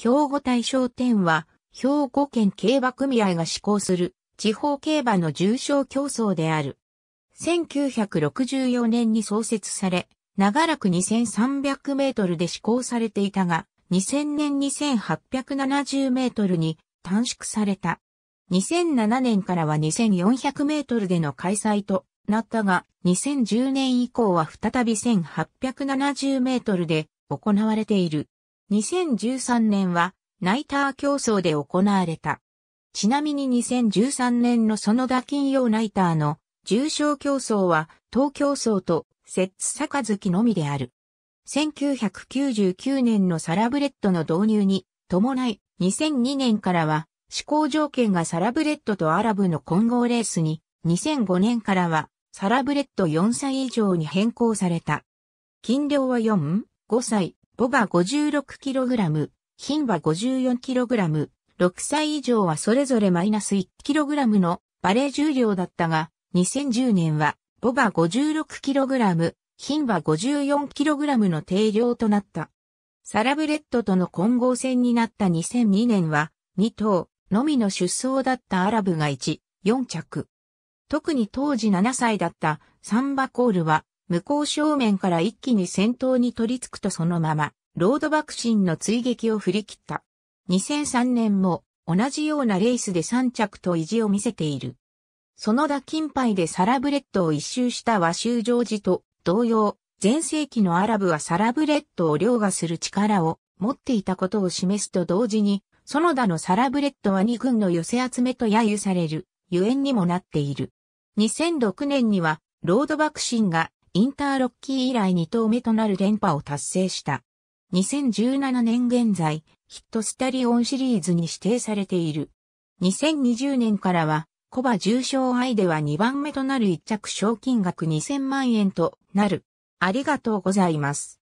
兵庫大賞店は、兵庫県競馬組合が施行する地方競馬の重賞競争である。1964年に創設され、長らく2300メートルで施行されていたが、2000年2870メートルに短縮された。2007年からは2400メートルでの開催となったが、2010年以降は再び1870メートルで行われている。2013年はナイター競争で行われた。ちなみに2013年の園田金曜ナイターの重賞競争は東競争と摂津杯のみである。1999年のサラブレッドの導入に伴い2002年からは試行条件がサラブレッドとアラブの混合レースに2005年からはサラブレッド4歳以上に変更された。金量は4、5歳、ボバ 56kg、牝馬 54kg、6歳以上はそれぞれマイナス 1kg のバレー重量だったが、2010年はボバ 56kg、牝馬 54kg の定量となった。サラブレッドとの混合戦になった2002年は、2頭のみの出走だったアラブが1、4着。特に当時7歳だったサンバコールは向こう正面から一気に先頭に取り付くとそのまま、ロード爆心の追撃を振り切った。2003年も同じようなレースで3着と意地を見せている。その打金杯でサラブレッドを一周した和州ジョージと同様、前世紀のアラブはサラブレッドを凌駕する力を持っていたことを示すと同時に、園田のサラブレッドは2軍の寄せ集めと揶揄される、ゆえんにもなっている。2006年には、ロード爆心がインターロッキー以来2投目となる連覇を達成した。2017年現在、ヒットスタリオンシリーズに指定されている。2020年からは、コバ重賞愛では2番目となる1着賞金額2000万円となる。ありがとうございます。